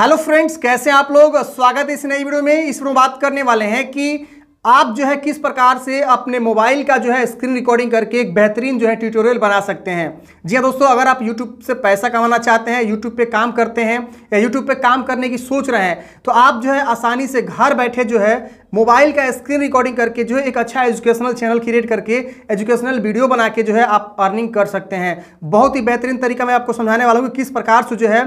hello friends कैसे आप लोग स्वागत है इस नई वीडियो में इस वीडियो बात करने वाले हैं कि आप जो है किस प्रकार से अपने मोबाइल का जो है स्क्रीन रिकॉर्डिंग करके एक बेहतरीन जो है ट्यूटोरियल बना सकते हैं जी हाँ दोस्तों अगर आप यूट्यूब से पैसा कमाना चाहते हैं यूट्यूब पे काम करते हैं या यूट्यूब पे काम करने की सोच रहे हैं तो आप जो है आसानी से घर बैठे जो है मोबाइल का स्क्रीन रिकॉर्डिंग करके जो है एक अच्छा एजुकेशनल चैनल क्रिएट करके एजुकेशनल वीडियो बना के जो है आप अर्निंग कर सकते हैं बहुत ही बेहतरीन तरीका मैं आपको समझाने वाला हूँ कि किस प्रकार से जो है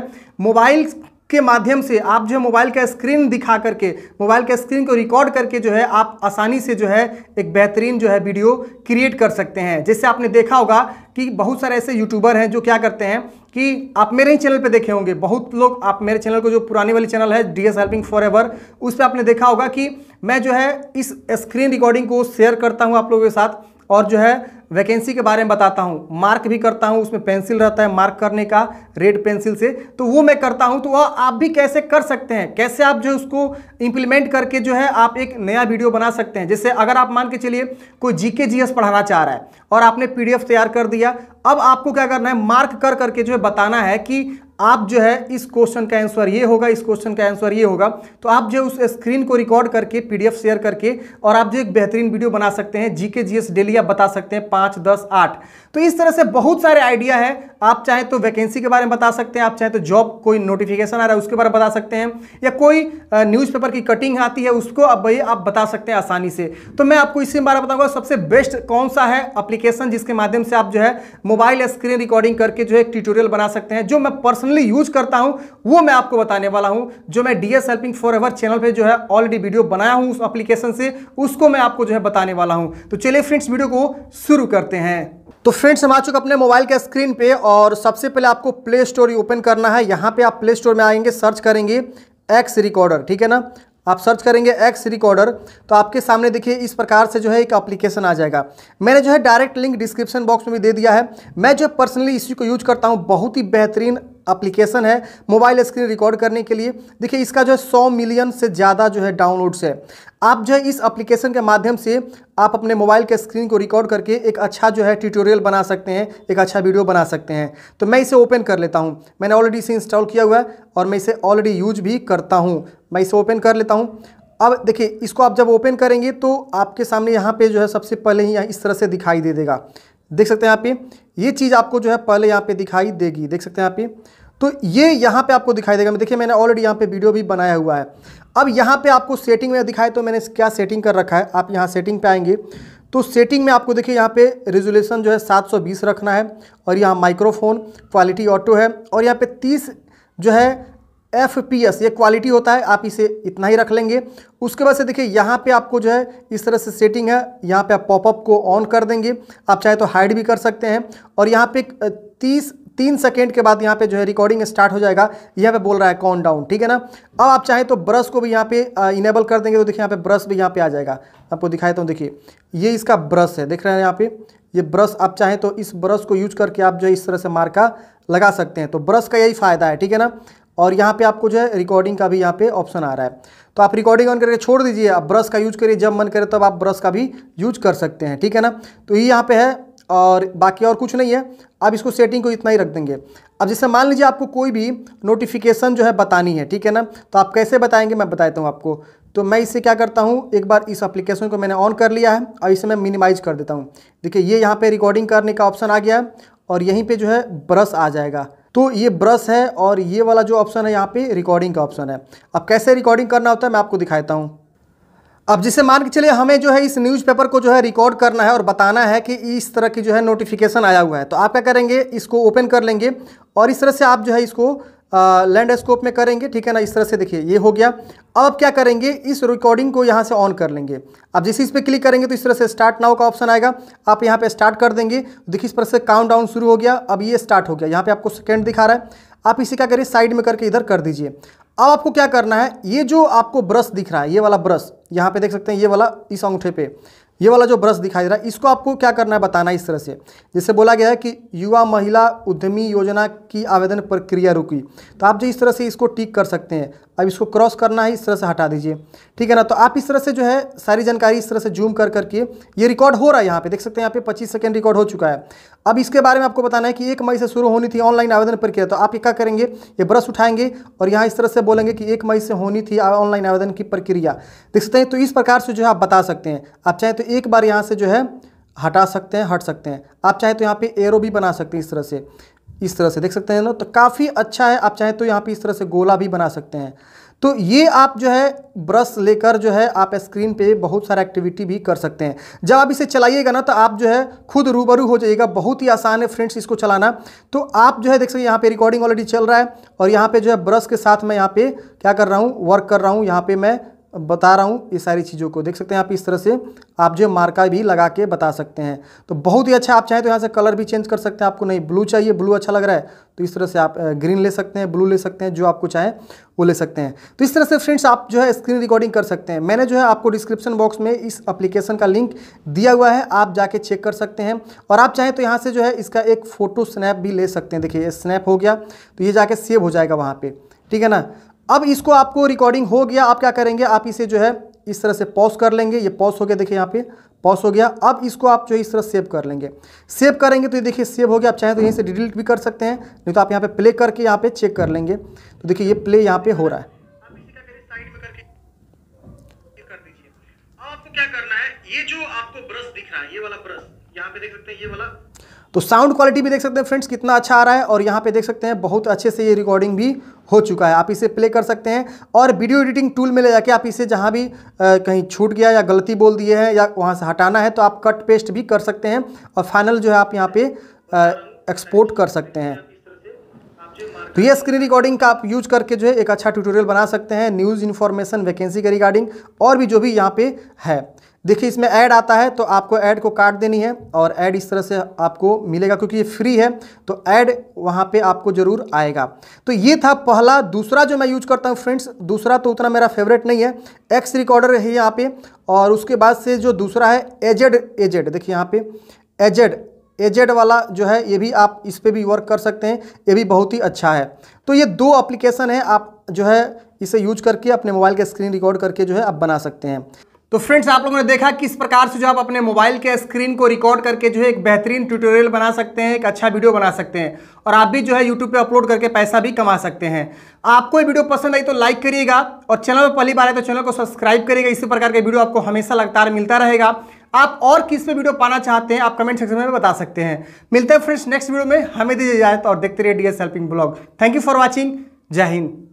मोबाइल के माध्यम से आप जो है मोबाइल का स्क्रीन दिखा करके मोबाइल का स्क्रीन को रिकॉर्ड करके जो है आप आसानी से जो है एक बेहतरीन जो है वीडियो क्रिएट कर सकते हैं जैसे आपने देखा होगा कि बहुत सारे ऐसे यूट्यूबर हैं जो क्या करते हैं कि आप मेरे ही चैनल पे देखे होंगे बहुत लोग आप मेरे चैनल को जो पुराने वाली चैनल है D S helping forever उस पर आपने देखा होगा कि मैं जो है इस स्क्रीन रिकॉर्डिंग को शेयर करता हूँ आप लोगों के साथ और जो है वैकेंसी के बारे में बताता हूँ मार्क भी करता हूँ उसमें पेंसिल रहता है मार्क करने का रेड पेंसिल से तो वो मैं करता हूँ तो वह आप भी कैसे कर सकते हैं कैसे आप जो है उसको इम्प्लीमेंट करके जो है आप एक नया वीडियो बना सकते हैं जैसे अगर आप मान के चलिए कोई जी के पढ़ाना चाह रहा है और आपने पी तैयार कर दिया अब आपको क्या करना है मार्क कर करके जो है बताना है कि आप जो है इस क्वेश्चन का आंसर ये होगा इस क्वेश्चन का आंसर ये होगा तो आप जो उस स्क्रीन को रिकॉर्ड करके पीडीएफ शेयर करके और आप जो एक बेहतरीन वीडियो बना सकते हैं जीके जीएस डेली आप बता सकते हैं पाँच दस आठ तो इस तरह से बहुत सारे आइडिया है आप चाहे तो वैकेंसी के बारे में बता सकते हैं आप चाहे तो जॉब कोई नोटिफिकेशन आ रहा है उसके बारे में बता सकते हैं या कोई न्यूज़पेपर की कटिंग आती है उसको अब भाई आप बता सकते हैं आसानी से तो मैं आपको इसी बारे में बताऊँगा सबसे बेस्ट कौन सा है अप्लीकेशन जिसके माध्यम से आप जो है मोबाइल स्क्रीन रिकॉर्डिंग करके जो है एक ट्यूटोरियल बना सकते हैं जो मैं पर्सनली यूज करता हूं वो मैं आपको बताने वाला हूं जो मैं DS helping forever channel पर जो है ऑलरेडी वीडियो बनाया हूं उस एप्लीकेशन से उसको मैं आपको जो है बताने वाला हूं तो चलिए फ्रेंड्स वीडियो को शुरू करते हैं तो फ्रेंड्स हम आ चुके अपने मोबाइल के स्क्रीन पे और सबसे पहले आपको प्ले स्टोर ओपन करना है यहाँ पे आप प्ले स्टोर में आएंगे सर्च करेंगे एक्स रिकॉर्डर ठीक है ना आप सर्च करेंगे एक्स रिकॉर्डर तो आपके सामने देखिए इस प्रकार से जो है एक एप्लीकेशन आ जाएगा मैंने जो है डायरेक्ट लिंक डिस्क्रिप्शन बॉक्स में भी दे दिया है मैं जो पर्सनली इसी को यूज करता हूँ बहुत ही बेहतरीन एप्लीकेशन है मोबाइल स्क्रीन रिकॉर्ड करने के लिए देखिए इसका जो है सौ मिलियन से ज़्यादा जो है डाउनलोड्स है आप जो है इस एप्लीकेशन के माध्यम से आप अपने मोबाइल के स्क्रीन को रिकॉर्ड करके एक अच्छा जो है ट्यूटोरियल बना सकते हैं एक अच्छा वीडियो बना सकते हैं तो मैं इसे ओपन कर लेता हूँ मैंने ऑलरेडी इसे इंस्टॉल किया हुआ है और मैं इसे ऑलरेडी यूज भी करता हूँ मैं इसे ओपन कर लेता हूँ अब देखिए इसको आप जब ओपन करेंगे तो आपके सामने यहाँ पे जो है सबसे पहले ही इस तरह से दिखाई दे देगा देख सकते हैं आप ही ये चीज़ आपको जो है पहले यहाँ पे दिखाई देगी देख सकते हैं आप ही तो ये यहाँ पे आपको दिखाई देगा मैं देखिए मैंने ऑलरेडी यहाँ पे वीडियो भी बनाया हुआ है अब यहाँ पे आपको सेटिंग में दिखाए तो मैंने क्या सेटिंग कर रखा है आप यहाँ सेटिंग पे आएंगे तो सेटिंग में आपको देखिए यहाँ पे रेजोल्यूशन जो है 720 रखना है और यहाँ माइक्रोफोन क्वालिटी ऑटो है और यहाँ पे 30 जो है एफ पी एस ये क्वालिटी होता है आप इसे इतना ही रख लेंगे उसके बाद से देखिए यहाँ पे आपको जो है इस तरह से सेटिंग है यहाँ पे आप पॉपअप को ऑन कर देंगे आप चाहे तो हाइड भी कर सकते हैं और यहाँ पे तीस तीन सेकेंड के बाद यहाँ पे जो है रिकॉर्डिंग स्टार्ट हो जाएगा यहाँ पे बोल रहा है कॉन डाउन ठीक है ना अब आप चाहें तो ब्रश को भी यहाँ पे इनेबल कर देंगे तो देखिए यहाँ पे ब्रश भी यहाँ पे आ जाएगा आपको दिखाता हूँ देखिए ये इसका ब्रश है देख रहे हैं यहाँ पे ये ब्रश आप चाहें तो इस ब्रश को यूज करके आप जो है इस तरह से मार्का लगा सकते हैं तो ब्रश का यही फायदा है ठीक है ना और यहाँ पे आपको जो है रिकॉर्डिंग का भी यहाँ पे ऑप्शन आ रहा है तो आप रिकॉर्डिंग ऑन करके छोड़ दीजिए आप ब्रश का यूज करिए जब मन करे तब आप ब्रश का भी यूज कर सकते हैं ठीक है ना तो ये यहाँ पे है और बाकी और कुछ नहीं है आप इसको सेटिंग को इतना ही रख देंगे अब जैसे मान लीजिए आपको कोई भी नोटिफिकेशन जो है बतानी है ठीक है ना तो आप कैसे बताएंगे मैं बताता हूँ आपको तो मैं इसे क्या करता हूँ एक बार इस एप्लीकेशन को मैंने ऑन कर लिया है और इसे मैं मिनिमाइज कर देता हूँ देखिए ये यहाँ पर रिकॉर्डिंग करने का ऑप्शन आ गया है और यहीं पर जो है ब्रश आ जाएगा तो ये ब्रश है और ये वाला जो ऑप्शन है यहाँ पे रिकॉर्डिंग का ऑप्शन है अब कैसे रिकॉर्डिंग करना होता है मैं आपको दिखाता हूँ अब जिसे मान के चलिए हमें जो है इस न्यूज़पेपर को जो है रिकॉर्ड करना है और बताना है कि इस तरह की जो है नोटिफिकेशन आया हुआ है तो आप क्या करेंगे इसको ओपन कर लेंगे और इस तरह से आप जो है इसको लैंडस्कोप में करेंगे ठीक है ना इस तरह से देखिए ये हो गया अब आप क्या करेंगे इस रिकॉर्डिंग को यहाँ से ऑन कर लेंगे अब जैसे इस पर क्लिक करेंगे तो इस तरह से स्टार्ट नाउ का ऑप्शन आएगा आप यहाँ पे स्टार्ट कर देंगे देखिए इस तरह से काउंट डाउन शुरू हो गया अब ये स्टार्ट हो गया यहाँ पे आपको सेकेंड दिखा रहा है आप इसे क्या करिए साइड में करके इधर कर दीजिए अब आपको क्या करना है ये जो आपको ब्रश दिख रहा है ये वाला ब्रश यहाँ पे देख सकते हैं ये वाला इस अंगूठे पे ये वाला जो ब्रश दिखाई दे रहा है इसको आपको क्या करना है बताना है इस तरह से जैसे बोला गया है कि युवा महिला उद्यमी योजना की आवेदन प्रक्रिया रुकी तो आप जो इस तरह से इसको टिक कर सकते हैं अब इसको क्रॉस करना है इस तरह से हटा दीजिए ठीक है ना तो आप इस तरह से जो है सारी जानकारी इस तरह से जूम कर करके ये रिकॉर्ड हो रहा है यहाँ पे देख सकते हैं यहाँ पे पच्चीस सेकेंड रिकॉर्ड हो चुका है अब इसके बारे में आपको बताना है कि एक मई से शुरू होनी थी ऑनलाइन आवेदन प्रक्रिया तो आप क्या करेंगे ये ब्रश उठाएंगे और यहाँ इस तरह से बोलेंगे कि एक मई से होनी थी ऑनलाइन आवेदन की प्रक्रिया देख सकते हैं तो इस प्रकार से जो है आप बता सकते हैं आप चाहें तो एक बार यहाँ से जो है हटा सकते हैं हट सकते हैं आप चाहे तो यहाँ पे एरो भी बना सकते हैं इस तरह से इस तरह से देख सकते हैं ना तो काफ़ी अच्छा है आप चाहे तो यहाँ पे इस तरह से गोला भी बना सकते हैं तो ये आप जो है ब्रश लेकर जो है आप स्क्रीन पे बहुत सारा एक्टिविटी भी कर सकते हैं जब आप इसे चलाइएगा ना तो आप जो है खुद रूबरू हो जाइएगा बहुत ही आसान है फ्रेंड्स इसको चलाना तो आप जो है देख सकते यहाँ पे रिकॉर्डिंग ऑलरेडी चल रहा है और यहाँ पे जो है ब्रश के साथ मैं यहाँ पे क्या कर रहा हूँ वर्क कर रहा हूँ यहाँ पे मैं बता रहा हूँ ये सारी चीज़ों को देख सकते हैं आप इस तरह से आप जो मार्का भी लगा के बता सकते हैं तो बहुत ही अच्छा आप चाहें तो यहाँ से कलर भी चेंज कर सकते हैं आपको नहीं ब्लू चाहिए ब्लू अच्छा लग रहा है तो इस तरह से आप ग्रीन ले सकते हैं ब्लू ले सकते हैं जो आपको चाहें वो ले सकते हैं तो इस तरह से फ्रेंड्स आप जो है स्क्रीन रिकॉर्डिंग कर सकते हैं मैंने जो है आपको डिस्क्रिप्शन बॉक्स में इस अप्लीकेशन का लिंक दिया हुआ है आप जाके चेक कर सकते हैं और आप चाहें तो यहाँ से जो है इसका एक फ़ोटो स्नैप भी ले सकते हैं देखिए स्नैप हो गया तो ये जाके सेव हो जाएगा वहाँ पर ठीक है ना अब इसको आपको रिकॉर्डिंग हो गया आप क्या करेंगे आप इसे जो है इस तरह से पॉज कर लेंगे ये पॉज हो गया देखिए यहाँ पे पॉज हो गया अब इसको आप जो है इस तरह सेव कर लेंगे सेव करेंगे तो ये देखिए सेव हो गया आप चाहें तो यहीं से डिलीट भी कर सकते हैं नहीं तो आप यहाँ पे प्ले करके यहाँ पे चेक कर लेंगे तो देखिए ये प्ले यहाँ पे हो रहा है आपको क्या करना है ये जो आपको ब्रश दिख रहा है ये वाला ब्रश यहाँ पे देख सकते हैं ये वाला तो साउंड क्वालिटी भी देख सकते हैं फ्रेंड्स कितना अच्छा आ रहा है और यहाँ पे देख सकते हैं बहुत अच्छे से ये रिकॉर्डिंग भी हो चुका है आप इसे प्ले कर सकते हैं और वीडियो एडिटिंग टूल में ले जाके आप इसे जहाँ भी आ, कहीं छूट गया या गलती बोल दिए हैं या वहाँ से हटाना है तो आप कट पेस्ट भी कर सकते हैं और फाइनल जो है आप यहाँ पर एक्सपोर्ट कर सकते हैं तो ये स्क्रीन रिकॉर्डिंग का आप यूज करके जो है एक अच्छा ट्यूटोरियल बना सकते हैं न्यूज़ इन्फॉर्मेशन वैकेंसी के रिगार्डिंग और भी जो भी यहाँ पे है देखिए इसमें ऐड आता है तो आपको ऐड को काट देनी है और ऐड इस तरह से आपको मिलेगा क्योंकि ये फ्री है तो ऐड वहाँ पे आपको ज़रूर आएगा तो ये था पहला दूसरा जो मैं यूज करता हूँ फ्रेंड्स दूसरा तो उतना मेरा फेवरेट नहीं है एक्स रिकॉर्डर है यहाँ पे और उसके बाद से जो दूसरा है एजेड एजेड देखिए यहाँ पे एजेड एजेड वाला जो है ये भी आप इस पर भी वर्क कर सकते हैं ये भी बहुत ही अच्छा है तो ये दो अप्लीकेशन है आप जो है इसे यूज करके अपने मोबाइल का स्क्रीन रिकॉर्ड करके जो है आप बना सकते हैं तो फ्रेंड्स आप लोगों ने देखा किस प्रकार से जो आप अपने मोबाइल के स्क्रीन को रिकॉर्ड करके जो है एक बेहतरीन ट्यूटोरियल बना सकते हैं एक अच्छा वीडियो बना सकते हैं और आप भी जो है यूट्यूब पे अपलोड करके पैसा भी कमा सकते हैं आपको ये वीडियो पसंद आई तो लाइक करिएगा और चैनल पर पहली बार है तो चैनल को सब्सक्राइब करिएगा इसी प्रकार के वीडियो आपको हमेशा लगातार मिलता रहेगा आप और किस पे वीडियो पाना चाहते हैं आप कमेंट सेक्शन में बता सकते हैं मिलते हैं फ्रेंड्स नेक्स्ट वीडियो में हमें दीजिए इजाजत और देखते रहिए D S helping blog thank you for watching जय हिंद